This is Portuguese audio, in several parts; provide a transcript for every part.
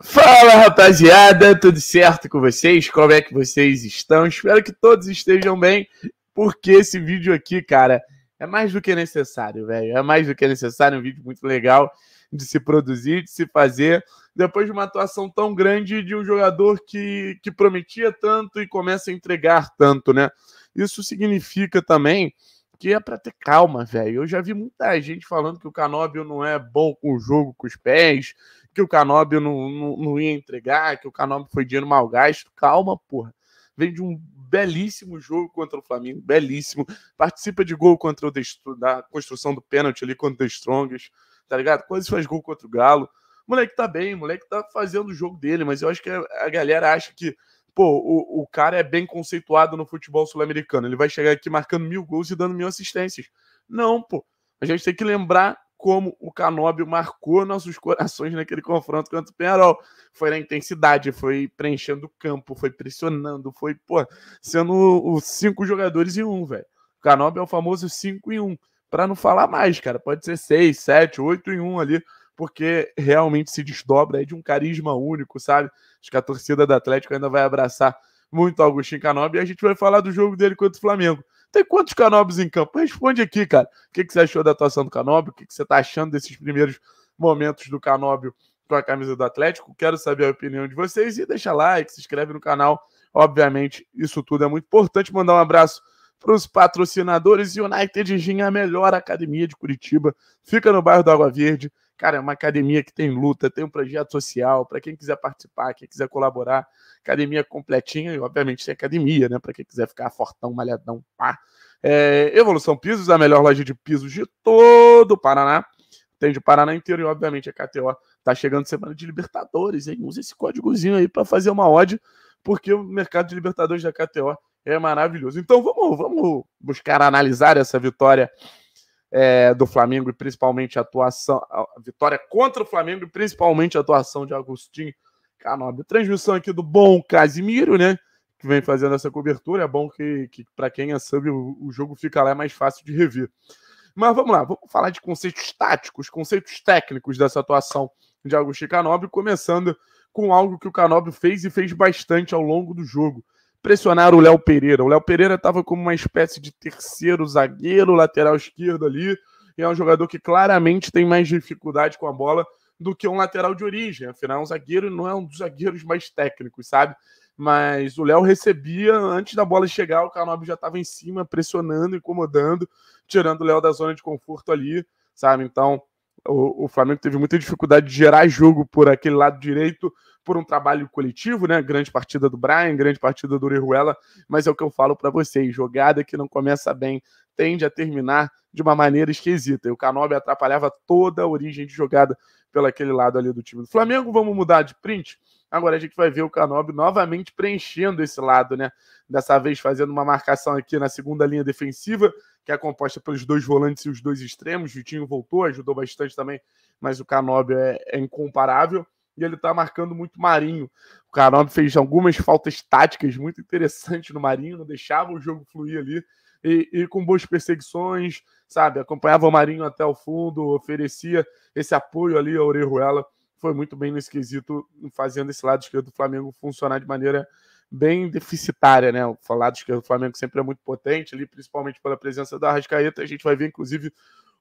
Fala rapaziada, tudo certo com vocês? Como é que vocês estão? Espero que todos estejam bem, porque esse vídeo aqui, cara, é mais do que necessário, velho. É mais do que necessário, é um vídeo muito legal de se produzir, de se fazer, depois de uma atuação tão grande de um jogador que, que prometia tanto e começa a entregar tanto, né? Isso significa também que é para ter calma, velho. Eu já vi muita gente falando que o Canóbio não é bom com o jogo com os pés que o Canóbio não, não, não ia entregar, que o Canóbio foi dinheiro mal gasto. Calma, porra. Vem de um belíssimo jogo contra o Flamengo, belíssimo. Participa de gol contra o Destro, da construção do pênalti ali contra o The Strongest, tá ligado? Quase faz gol contra o Galo. moleque tá bem, moleque tá fazendo o jogo dele, mas eu acho que a galera acha que, pô, o, o cara é bem conceituado no futebol sul-americano. Ele vai chegar aqui marcando mil gols e dando mil assistências. Não, pô. A gente tem que lembrar como o Canóbio marcou nossos corações naquele confronto contra o Penarol. Foi na intensidade, foi preenchendo o campo, foi pressionando, foi, pô, sendo os cinco jogadores em um, velho. O Canóbio é o famoso 5 em Um, para não falar mais, cara, pode ser 6, 7, 8 em um ali, porque realmente se desdobra é de um carisma único, sabe? Acho que a torcida do Atlético ainda vai abraçar muito o Agostinho Canóbio e a gente vai falar do jogo dele contra o Flamengo. Tem quantos Canobis em campo? Responde aqui, cara. O que, que você achou da atuação do Canobis? O que, que você está achando desses primeiros momentos do Canobis com a camisa do Atlético? Quero saber a opinião de vocês e deixa like, se inscreve no canal. Obviamente, isso tudo é muito importante. Mandar um abraço para os patrocinadores United Gym, a melhor academia de Curitiba. Fica no bairro da Água Verde. Cara, é uma academia que tem luta, tem um projeto social, para quem quiser participar, quem quiser colaborar. Academia completinha e, obviamente, tem academia, né? Para quem quiser ficar fortão, malhadão, pá. É, Evolução Pisos, a melhor loja de pisos de todo o Paraná. Tem de Paraná inteiro e, obviamente, a KTO tá chegando semana de Libertadores, hein? Usa esse códigozinho aí para fazer uma odd, porque o mercado de Libertadores da KTO é maravilhoso. Então vamos, vamos buscar analisar essa vitória é, do Flamengo e principalmente a atuação, a vitória contra o Flamengo e principalmente a atuação de Agostinho Canobi. Transmissão aqui do bom Casimiro, né? Que vem fazendo essa cobertura. É bom que, que para quem é sub, o, o jogo fica lá é mais fácil de rever. Mas vamos lá, vamos falar de conceitos táticos, conceitos técnicos dessa atuação de Agostinho Canobi, começando com algo que o Canobi fez e fez bastante ao longo do jogo, pressionaram o Léo Pereira. O Léo Pereira estava como uma espécie de terceiro zagueiro, lateral esquerdo ali, e é um jogador que claramente tem mais dificuldade com a bola do que um lateral de origem. Afinal, é um zagueiro não é um dos zagueiros mais técnicos, sabe? mas o Léo recebia antes da bola chegar, o Canobi já estava em cima, pressionando, incomodando, tirando o Léo da zona de conforto ali, sabe? Então, o, o, Flamengo teve muita dificuldade de gerar jogo por aquele lado direito por um trabalho coletivo, né? Grande partida do Brian, grande partida do Orejuela, mas é o que eu falo para vocês: jogada que não começa bem tende a terminar de uma maneira esquisita. E o Canobi atrapalhava toda a origem de jogada pelo aquele lado ali do time do Flamengo. Vamos mudar de print. Agora a gente vai ver o Canobi novamente preenchendo esse lado, né? Dessa vez fazendo uma marcação aqui na segunda linha defensiva, que é composta pelos dois volantes e os dois extremos. O Vitinho voltou, ajudou bastante também, mas o Canobi é, é incomparável e ele está marcando muito Marinho. O Caramba fez algumas faltas táticas muito interessantes no Marinho, não deixava o jogo fluir ali, e, e com boas perseguições, sabe? Acompanhava o Marinho até o fundo, oferecia esse apoio ali a Orejuela. Foi muito bem no esquisito fazendo esse lado esquerdo do Flamengo funcionar de maneira bem deficitária, né? O lado esquerdo do Flamengo sempre é muito potente ali, principalmente pela presença da Arrascaeta. A gente vai ver, inclusive,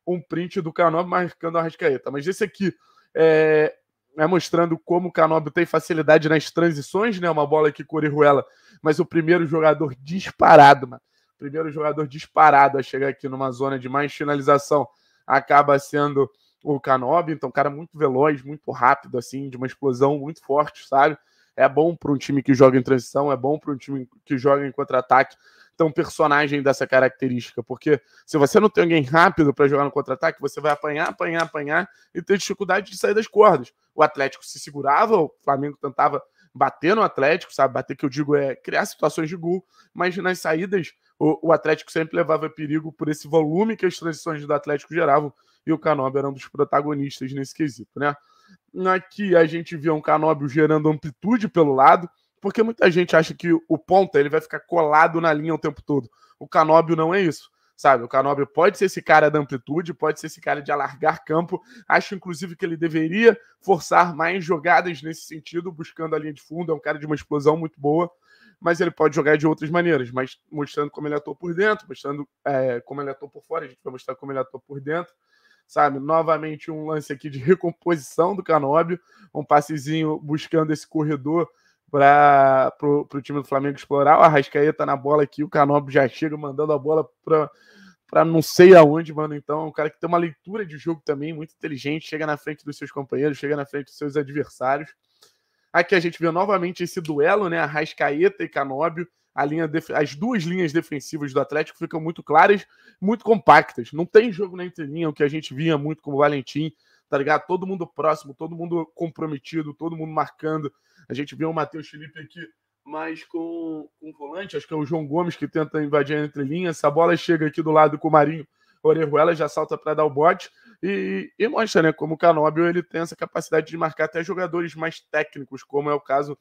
um print do Canó marcando a Arrascaeta. Mas esse aqui é, né, mostrando como o Canóbio tem facilidade nas transições, né? Uma bola que Corihuela, mas o primeiro jogador disparado, mano. Primeiro jogador disparado a chegar aqui numa zona de mais finalização acaba sendo o Canóbio. Então, cara muito veloz, muito rápido, assim, de uma explosão muito forte, sabe? é bom para um time que joga em transição, é bom para um time que joga em contra-ataque. um personagem dessa característica, porque se você não tem alguém rápido para jogar no contra-ataque, você vai apanhar, apanhar, apanhar e ter dificuldade de sair das cordas. O Atlético se segurava, o Flamengo tentava bater no Atlético, sabe? Bater que eu digo é criar situações de gol, mas nas saídas o, o Atlético sempre levava perigo por esse volume que as transições do Atlético geravam e o Canoba era um dos protagonistas nesse quesito, né? na né, que a gente via um Canóbio gerando amplitude pelo lado, porque muita gente acha que o ponta ele vai ficar colado na linha o tempo todo. O Canóbio não é isso, sabe? O Canóbio pode ser esse cara da amplitude, pode ser esse cara de alargar campo. Acho inclusive que ele deveria forçar mais jogadas nesse sentido, buscando a linha de fundo. É um cara de uma explosão muito boa, mas ele pode jogar de outras maneiras, mas mostrando como ele atua por dentro, mostrando é, como ele atua por fora. A gente vai mostrar como ele atua por dentro sabe? Novamente um lance aqui de recomposição do Canóbio, um passezinho buscando esse corredor para o time do Flamengo explorar. O Arrascaeta na bola aqui, o Canóbio já chega mandando a bola para para não sei aonde, mano. Então, um cara que tem uma leitura de jogo também muito inteligente, chega na frente dos seus companheiros, chega na frente dos seus adversários. Aqui a gente vê novamente esse duelo, né? Arrascaeta e Canóbio a linha def... as duas linhas defensivas do Atlético ficam muito claras, muito compactas. Não tem jogo na entrelinha, o que a gente via muito como o Valentim, tá ligado? Todo mundo próximo, todo mundo comprometido, todo mundo marcando. A gente vê o Matheus Felipe aqui mas com, um volante, acho que é o João Gomes que tenta invadir a entrelinha. Essa bola chega aqui do lado com o Marinho. Orejuela já salta para dar o bote e, e, mostra né, como o Canóbio ele tem essa capacidade de marcar até jogadores mais técnicos, como é o caso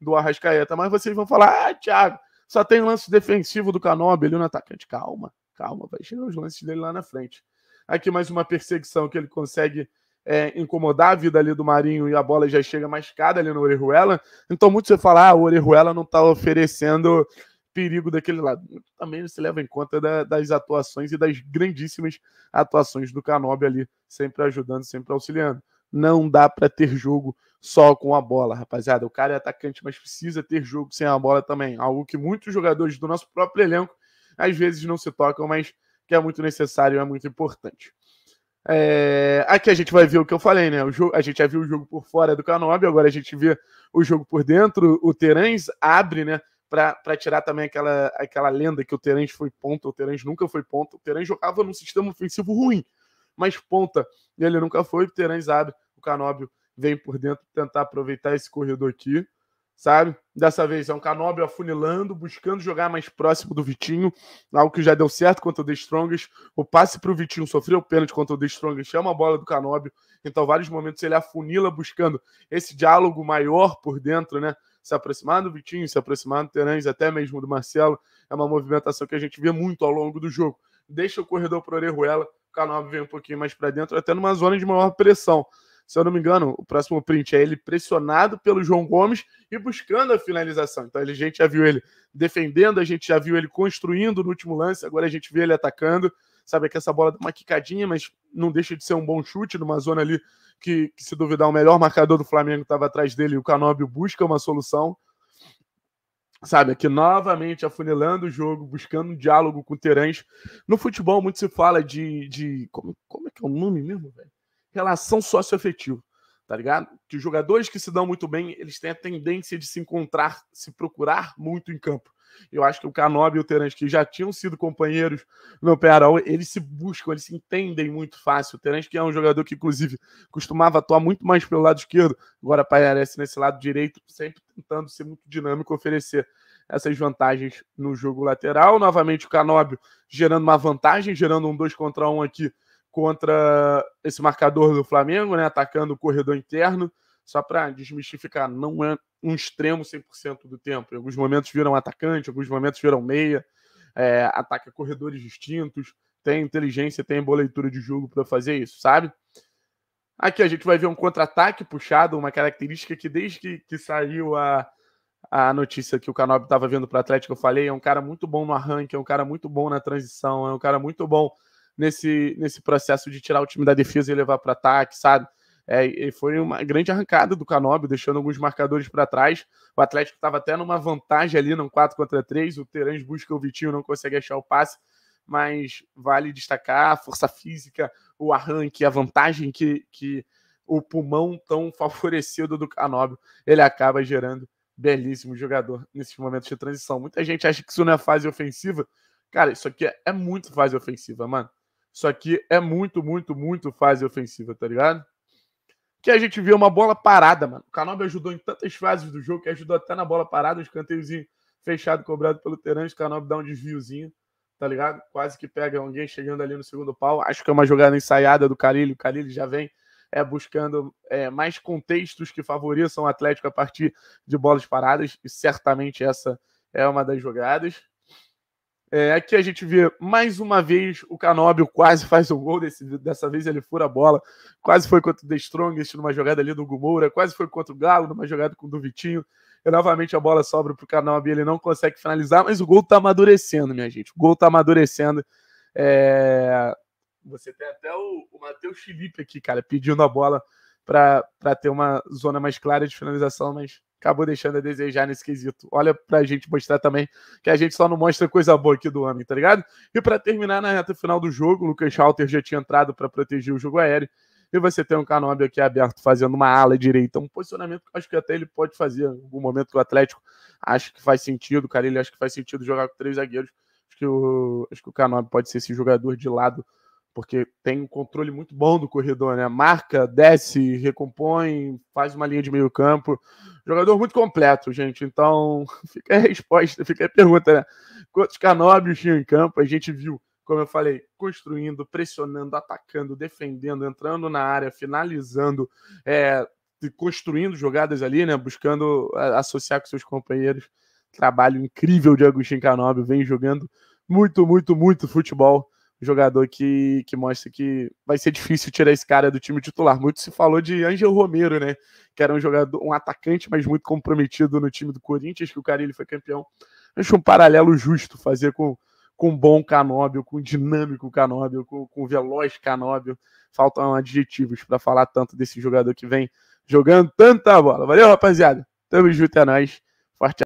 do Arrascaeta. Mas vocês vão falar, ah, Thiago, só tem um lance defensivo do Canobi ali no atacante. Calma, calma, vai chegar os lances dele lá na frente. Aqui mais uma perseguição que ele consegue é, incomodar a vida ali do Marinho e a bola já chega mascada ali no Orejuela. Então, muito você fala, ah, o Orejuela não está oferecendo perigo daquele lado. Também se leva em conta da, das atuações e das grandíssimas atuações do Canobi ali, sempre ajudando, sempre auxiliando. Não dá para ter jogo só com a bola, rapaziada. O cara é atacante, mas precisa ter jogo sem a bola também. Algo que muitos jogadores do nosso próprio elenco às vezes não se tocam, mas que é muito necessário, é muito importante. É... Aqui a gente vai ver o que eu falei, né? O jogo... A gente já viu o jogo por fora do Canobi, agora a gente vê o jogo por dentro. O Terãs abre, né? Para tirar também aquela, aquela lenda que o Terãs foi ponta, o Terãs nunca foi ponta. O Terãs jogava num sistema ofensivo ruim, mas ponta ele nunca foi. O Terãs abre, o Canóbio vem por dentro tentar aproveitar esse corredor aqui, sabe? Dessa vez é um Canobio afunilando, buscando jogar mais próximo do Vitinho, algo que já deu certo contra o The Strongest. O passe para o Vitinho sofreu pênalti contra o The Strongest, chama é a bola do Canobio. Então, vários momentos ele afunila buscando esse diálogo maior por dentro, né? Se aproximar do Vitinho, se aproximar do Terães, até mesmo do Marcelo. É uma movimentação que a gente vê muito ao longo do jogo. Deixa o corredor para o Orejuela, o Canobio vem um pouquinho mais para dentro, até numa zona de maior pressão se eu não me engano, o próximo print é ele pressionado pelo João Gomes e buscando a finalização. Então a gente já viu ele defendendo, a gente já viu ele construindo no último lance, agora a gente vê ele atacando. Sabe que essa bola dá uma quicadinha, mas não deixa de ser um bom chute numa zona ali que, que se duvidar, o melhor marcador do Flamengo estava atrás dele e o Canóbio busca uma solução. Sabe, aqui novamente afunilando o jogo, buscando um diálogo com o Terence. No futebol muito se fala de. de como, como é que é o nome mesmo, velho? relação socioafetiva, tá ligado? Que jogadores que se dão muito bem, eles têm a tendência de se encontrar, se procurar muito em campo. Eu acho que o Canob e o Terence, que já tinham sido companheiros no Penarol, eles se buscam, eles se entendem muito fácil. O Terence, que é um jogador que, inclusive, costumava atuar muito mais pelo lado esquerdo, agora aparece nesse lado direito, sempre tentando ser muito dinâmico, oferecer essas vantagens no jogo lateral. Novamente, o Canóbio gerando uma vantagem, gerando um 2 contra 1 um aqui contra esse marcador do Flamengo, né, atacando o corredor interno, só para desmistificar, não é um extremo 100% do tempo. Em alguns momentos viram atacante, em alguns momentos viram meia, é, ataca corredores distintos, tem inteligência, tem boa leitura de jogo para fazer isso, sabe? Aqui a gente vai ver um contra-ataque puxado, uma característica que desde que, que saiu a, a notícia que o Canobi estava vindo para o Atlético, eu falei, é um cara muito bom no arranque, é um cara muito bom na transição, é um cara muito bom nesse, nesse processo de tirar o time da defesa e levar para ataque, sabe? É, foi uma grande arrancada do Canóbio, deixando alguns marcadores para trás. O Atlético estava até numa vantagem ali, num 4 contra 3. O Terãs busca o Vitinho, não consegue achar o passe, mas vale destacar a força física, o arranque, a vantagem que, que o pulmão tão favorecido do Canóbio ele acaba gerando. Belíssimo jogador nesses momentos de transição. Muita gente acha que isso não é fase ofensiva. Cara, isso aqui é, é muito fase ofensiva, mano. Isso aqui é muito, muito, muito fase ofensiva, tá ligado? Que a gente vê uma bola parada, mano. O Canobi ajudou em tantas fases do jogo que ajudou até na bola parada, um escanteiozinho fechado cobrado pelo Terence. O Canobi dá um desviozinho, tá ligado? Quase que pega alguém chegando ali no segundo pau. Acho que é uma jogada ensaiada do Carilho. O Carilho já vem é, buscando é, mais contextos que favoreçam o Atlético a partir de bolas paradas, e certamente essa é uma das jogadas. É, aqui a gente vê mais uma vez o Canóbio quase faz o gol. Desse, dessa vez ele fura a bola. Quase foi contra o The Strongest numa jogada ali do Gumoura. Quase foi contra o Galo numa jogada com o Duvitinho. E novamente a bola sobra para o Canóbio. Ele não consegue finalizar, mas o gol está amadurecendo, minha gente. O gol está amadurecendo. É... Você tem até o, o Matheus Felipe aqui, cara, pedindo a bola para ter uma zona mais clara de finalização, mas acabou deixando a desejar nesse quesito. Olha pra gente mostrar também que a gente só não mostra coisa boa aqui do homem, tá ligado? E para terminar na reta final do jogo, o Lucas Halter já tinha entrado para proteger o jogo aéreo. E você tem um Canobi aqui aberto fazendo uma ala direita, um posicionamento que acho que até ele pode fazer em algum momento que o Atlético acho que faz sentido, cara, ele acha que faz sentido jogar com três zagueiros. Acho que o, acho o Canobi pode ser esse jogador de lado porque tem um controle muito bom do corredor, né? Marca, desce, recompõe, faz uma linha de meio campo. Jogador muito completo, gente. Então, fica a resposta, fica a pergunta, né? Quantos canóbios tinha em campo? A gente viu, como eu falei, construindo, pressionando, atacando, defendendo, entrando na área, finalizando, é, construindo jogadas ali, né? Buscando é, associar com seus companheiros. Trabalho incrível de Agostinho Canóbio, vem jogando muito, muito, muito futebol jogador que, que mostra que vai ser difícil tirar esse cara do time titular. Muito se falou de Angel Romero, né? Que era um jogador, um atacante, mas muito comprometido no time do Corinthians, que o ele foi campeão. Acho um paralelo justo fazer com com bom Canóbio, com dinâmico Canóbio, com, com veloz Canóbio. Faltam adjetivos para falar tanto desse jogador que vem jogando tanta bola. Valeu, rapaziada. Tamo junto, é nóis. Forte